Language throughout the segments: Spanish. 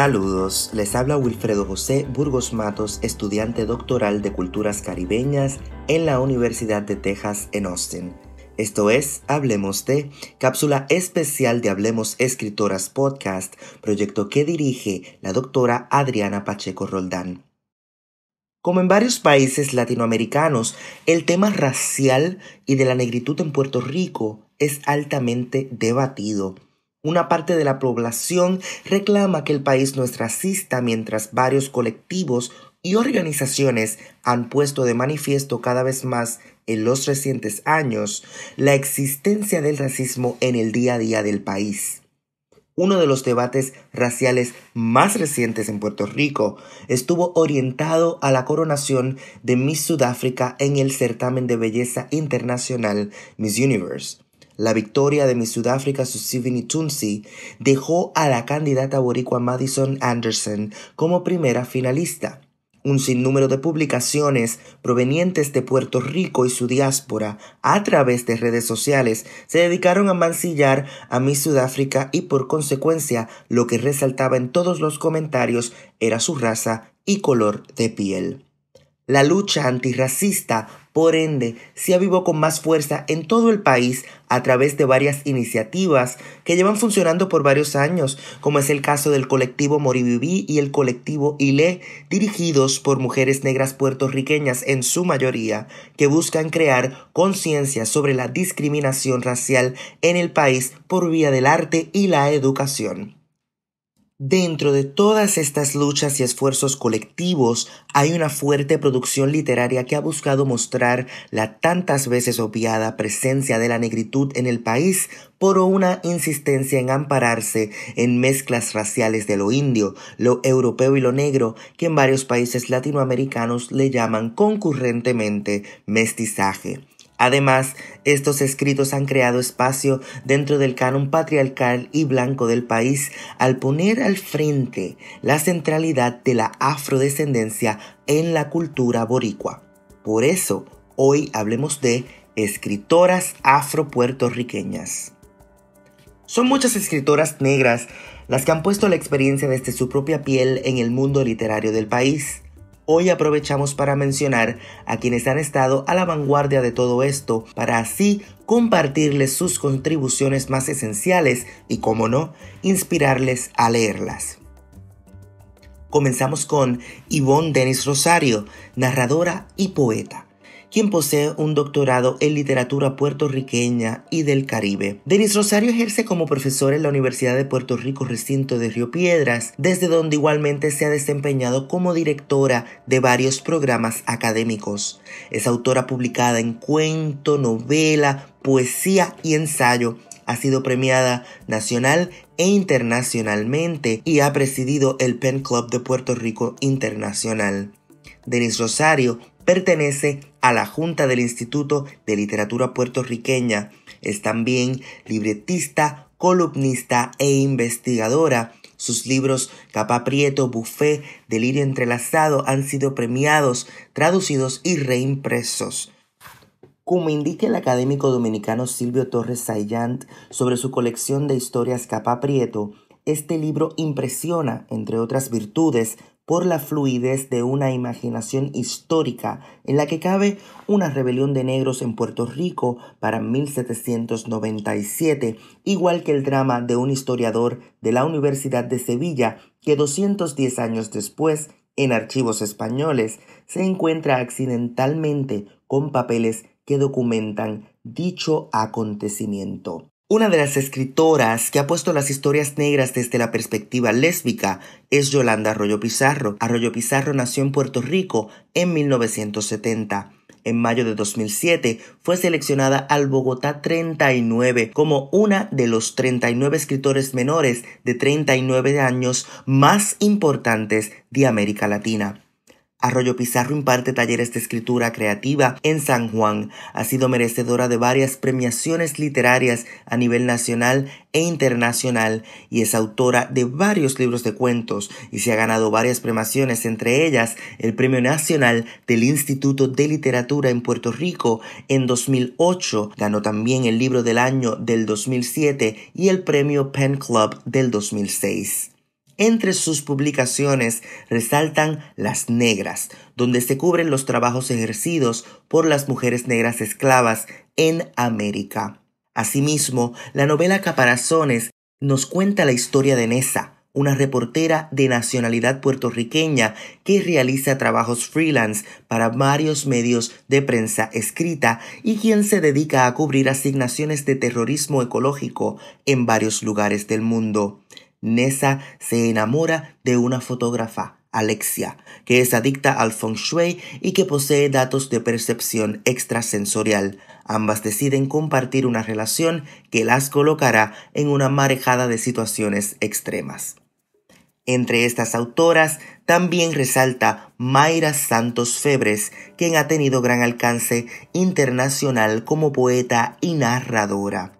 Saludos, les habla Wilfredo José Burgos Matos, estudiante doctoral de Culturas Caribeñas en la Universidad de Texas en Austin. Esto es Hablemos de, cápsula especial de Hablemos Escritoras Podcast, proyecto que dirige la doctora Adriana Pacheco Roldán. Como en varios países latinoamericanos, el tema racial y de la negritud en Puerto Rico es altamente debatido una parte de la población reclama que el país no es racista mientras varios colectivos y organizaciones han puesto de manifiesto cada vez más en los recientes años la existencia del racismo en el día a día del país. Uno de los debates raciales más recientes en Puerto Rico estuvo orientado a la coronación de Miss Sudáfrica en el certamen de belleza internacional Miss Universe. La victoria de Miss Sudáfrica Susivini Tunsi dejó a la candidata boricua Madison Anderson como primera finalista. Un sinnúmero de publicaciones provenientes de Puerto Rico y su diáspora a través de redes sociales se dedicaron a mancillar a Miss Sudáfrica y por consecuencia lo que resaltaba en todos los comentarios era su raza y color de piel. La lucha antirracista, por ende, se avivó con más fuerza en todo el país a través de varias iniciativas que llevan funcionando por varios años, como es el caso del colectivo Moribibi y el colectivo ILE, dirigidos por mujeres negras puertorriqueñas en su mayoría, que buscan crear conciencia sobre la discriminación racial en el país por vía del arte y la educación. Dentro de todas estas luchas y esfuerzos colectivos hay una fuerte producción literaria que ha buscado mostrar la tantas veces obviada presencia de la negritud en el país por una insistencia en ampararse en mezclas raciales de lo indio, lo europeo y lo negro que en varios países latinoamericanos le llaman concurrentemente mestizaje. Además, estos escritos han creado espacio dentro del canon patriarcal y blanco del país al poner al frente la centralidad de la afrodescendencia en la cultura boricua. Por eso, hoy hablemos de escritoras afropuertorriqueñas. Son muchas escritoras negras las que han puesto la experiencia desde su propia piel en el mundo literario del país hoy aprovechamos para mencionar a quienes han estado a la vanguardia de todo esto para así compartirles sus contribuciones más esenciales y, como no, inspirarles a leerlas. Comenzamos con Yvonne Denis Rosario, narradora y poeta quien posee un doctorado en literatura puertorriqueña y del Caribe. Denis Rosario ejerce como profesor en la Universidad de Puerto Rico, recinto de Río Piedras, desde donde igualmente se ha desempeñado como directora de varios programas académicos. Es autora publicada en cuento, novela, poesía y ensayo. Ha sido premiada nacional e internacionalmente y ha presidido el Pen Club de Puerto Rico Internacional. Denis Rosario pertenece a la Junta del Instituto de Literatura Puertorriqueña. Es también libretista, columnista e investigadora. Sus libros Capa Prieto, Buffet, Delirio Entrelazado han sido premiados, traducidos y reimpresos. Como indica el académico dominicano Silvio Torres Sayant sobre su colección de historias Capa Prieto, este libro impresiona, entre otras virtudes, por la fluidez de una imaginación histórica en la que cabe una rebelión de negros en Puerto Rico para 1797, igual que el drama de un historiador de la Universidad de Sevilla que 210 años después, en archivos españoles, se encuentra accidentalmente con papeles que documentan dicho acontecimiento. Una de las escritoras que ha puesto las historias negras desde la perspectiva lésbica es Yolanda Arroyo Pizarro. Arroyo Pizarro nació en Puerto Rico en 1970. En mayo de 2007 fue seleccionada al Bogotá 39 como una de los 39 escritores menores de 39 años más importantes de América Latina. Arroyo Pizarro imparte talleres de escritura creativa en San Juan. Ha sido merecedora de varias premiaciones literarias a nivel nacional e internacional y es autora de varios libros de cuentos y se ha ganado varias premiaciones, entre ellas el Premio Nacional del Instituto de Literatura en Puerto Rico en 2008. Ganó también el Libro del Año del 2007 y el Premio Pen Club del 2006. Entre sus publicaciones resaltan Las Negras, donde se cubren los trabajos ejercidos por las mujeres negras esclavas en América. Asimismo, la novela Caparazones nos cuenta la historia de Nessa, una reportera de nacionalidad puertorriqueña que realiza trabajos freelance para varios medios de prensa escrita y quien se dedica a cubrir asignaciones de terrorismo ecológico en varios lugares del mundo. Nessa se enamora de una fotógrafa, Alexia, que es adicta al feng shui y que posee datos de percepción extrasensorial. Ambas deciden compartir una relación que las colocará en una marejada de situaciones extremas. Entre estas autoras también resalta Mayra Santos Febres, quien ha tenido gran alcance internacional como poeta y narradora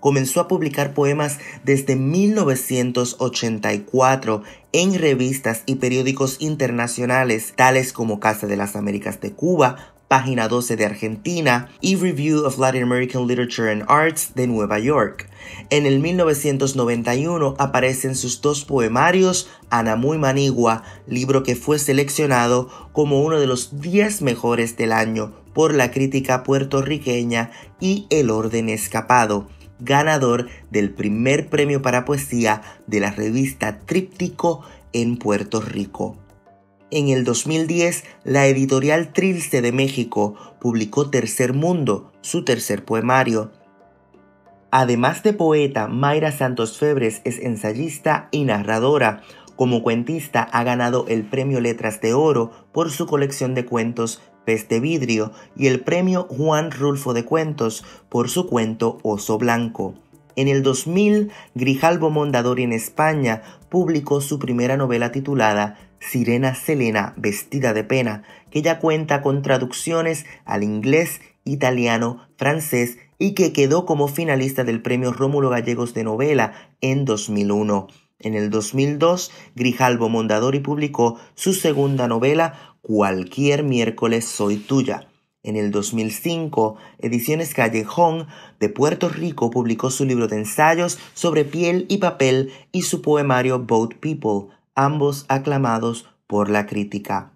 comenzó a publicar poemas desde 1984 en revistas y periódicos internacionales tales como Casa de las Américas de Cuba, Página 12 de Argentina y Review of Latin American Literature and Arts de Nueva York. En el 1991 aparecen sus dos poemarios Anamuy Manigua, libro que fue seleccionado como uno de los 10 mejores del año por la crítica puertorriqueña y El Orden Escapado ganador del primer premio para poesía de la revista Tríptico en Puerto Rico. En el 2010, la editorial Trilce de México publicó Tercer Mundo, su tercer poemario. Además de poeta, Mayra Santos Febres es ensayista y narradora. Como cuentista ha ganado el Premio Letras de Oro por su colección de cuentos de este Vidrio y el premio Juan Rulfo de Cuentos por su cuento Oso Blanco. En el 2000, Grijalbo Mondadori en España publicó su primera novela titulada Sirena Selena vestida de pena, que ya cuenta con traducciones al inglés, italiano, francés y que quedó como finalista del premio Rómulo Gallegos de novela en 2001. En el 2002, Grijalbo Mondadori publicó su segunda novela, Cualquier miércoles soy tuya. En el 2005, Ediciones Callejón de Puerto Rico publicó su libro de ensayos sobre piel y papel y su poemario Boat People, ambos aclamados por la crítica.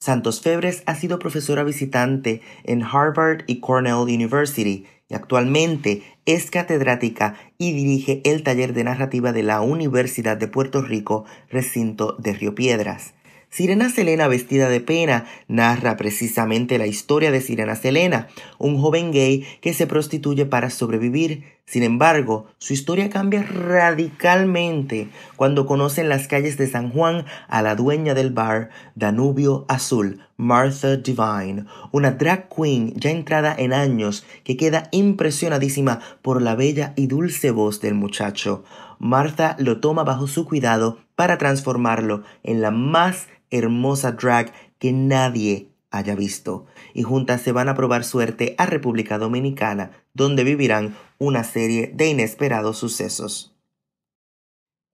Santos Febres ha sido profesora visitante en Harvard y Cornell University y actualmente es catedrática y dirige el taller de narrativa de la Universidad de Puerto Rico, recinto de Río Piedras. Sirena Selena vestida de pena narra precisamente la historia de Sirena Selena, un joven gay que se prostituye para sobrevivir, sin embargo, su historia cambia radicalmente cuando conoce en las calles de San Juan a la dueña del bar Danubio Azul, Martha Divine, una drag queen ya entrada en años que queda impresionadísima por la bella y dulce voz del muchacho. Martha lo toma bajo su cuidado para transformarlo en la más hermosa drag que nadie haya visto y juntas se van a probar suerte a República Dominicana donde vivirán una serie de inesperados sucesos.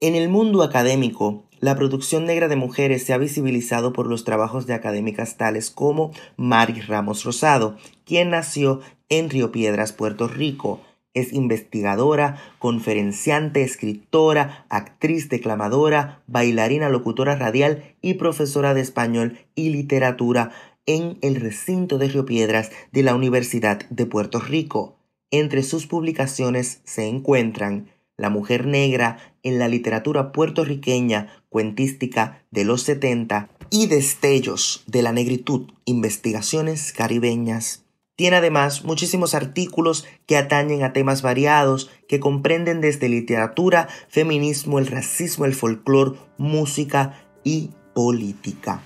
En el mundo académico, la producción negra de mujeres se ha visibilizado por los trabajos de académicas tales como Mari Ramos Rosado, quien nació en Río Piedras, Puerto Rico. Es investigadora, conferenciante, escritora, actriz declamadora, bailarina, locutora radial y profesora de español y literatura en el recinto de Río Piedras de la Universidad de Puerto Rico. Entre sus publicaciones se encuentran La mujer negra en la literatura puertorriqueña cuentística de los 70 y Destellos de la negritud, investigaciones caribeñas. Tiene además muchísimos artículos que atañen a temas variados que comprenden desde literatura, feminismo, el racismo, el folclor, música y política.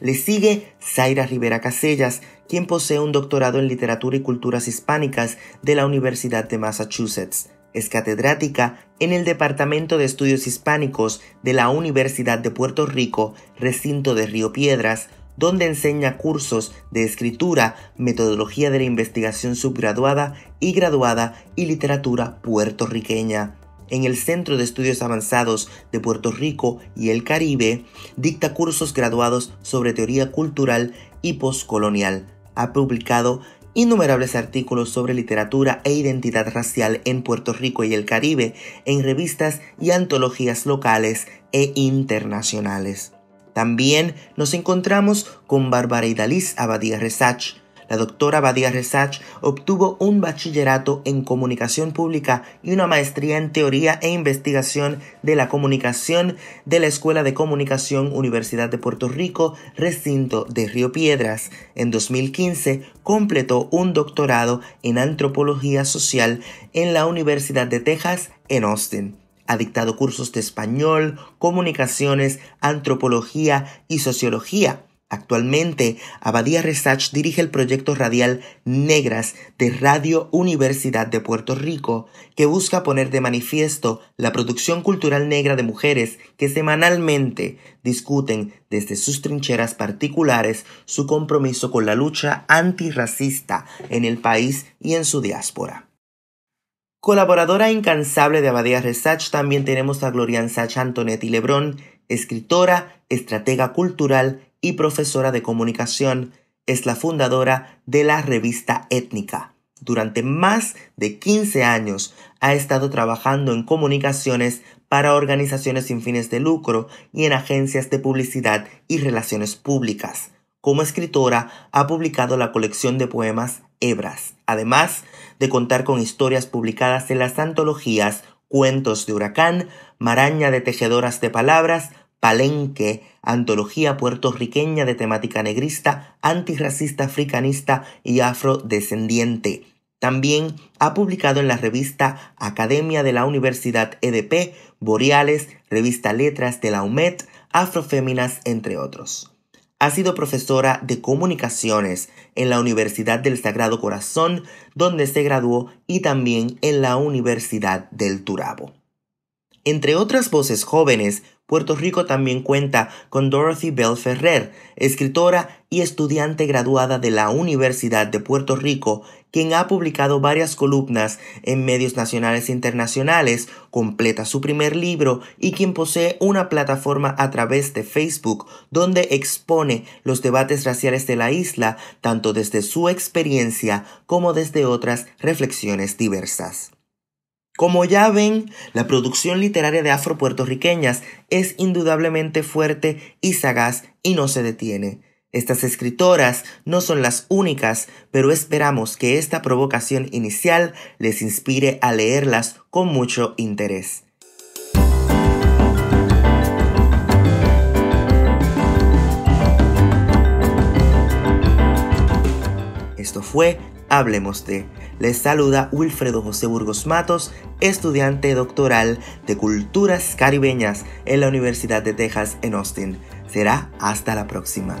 Le sigue Zaira Rivera Casellas, quien posee un doctorado en literatura y culturas hispánicas de la Universidad de Massachusetts. Es catedrática en el Departamento de Estudios Hispánicos de la Universidad de Puerto Rico, recinto de Río Piedras, donde enseña cursos de escritura, metodología de la investigación subgraduada y graduada y literatura puertorriqueña. En el Centro de Estudios Avanzados de Puerto Rico y el Caribe, dicta cursos graduados sobre teoría cultural y poscolonial ha publicado innumerables artículos sobre literatura e identidad racial en Puerto Rico y el Caribe en revistas y antologías locales e internacionales. También nos encontramos con Bárbara Idaliz Abadía Resach, la doctora Badia Resach obtuvo un bachillerato en comunicación pública y una maestría en teoría e investigación de la comunicación de la Escuela de Comunicación Universidad de Puerto Rico, recinto de Río Piedras. En 2015 completó un doctorado en antropología social en la Universidad de Texas en Austin. Ha dictado cursos de español, comunicaciones, antropología y sociología Actualmente, Abadía Resach dirige el proyecto radial Negras de Radio Universidad de Puerto Rico, que busca poner de manifiesto la producción cultural negra de mujeres que semanalmente discuten desde sus trincheras particulares su compromiso con la lucha antirracista en el país y en su diáspora. Colaboradora incansable de Abadía Resach también tenemos a Glorian Sach Antonetti Lebrón, escritora, estratega cultural y profesora de comunicación, es la fundadora de la revista Étnica. Durante más de 15 años ha estado trabajando en comunicaciones para organizaciones sin fines de lucro y en agencias de publicidad y relaciones públicas. Como escritora ha publicado la colección de poemas Hebras, además de contar con historias publicadas en las antologías Cuentos de Huracán, Maraña de Tejedoras de Palabras, Palenque, antología puertorriqueña de temática negrista, antirracista, africanista y afrodescendiente. También ha publicado en la revista Academia de la Universidad EDP, Boreales, revista Letras de la UMED, Afroféminas, entre otros. Ha sido profesora de comunicaciones en la Universidad del Sagrado Corazón, donde se graduó, y también en la Universidad del Turabo. Entre otras voces jóvenes, Puerto Rico también cuenta con Dorothy Bell Ferrer, escritora y estudiante graduada de la Universidad de Puerto Rico, quien ha publicado varias columnas en medios nacionales e internacionales, completa su primer libro y quien posee una plataforma a través de Facebook donde expone los debates raciales de la isla, tanto desde su experiencia como desde otras reflexiones diversas. Como ya ven, la producción literaria de afropuertorriqueñas es indudablemente fuerte y sagaz y no se detiene. Estas escritoras no son las únicas, pero esperamos que esta provocación inicial les inspire a leerlas con mucho interés. Esto fue Hablemos de. Les saluda Wilfredo José Burgos Matos, estudiante doctoral de Culturas Caribeñas en la Universidad de Texas en Austin. Será hasta la próxima.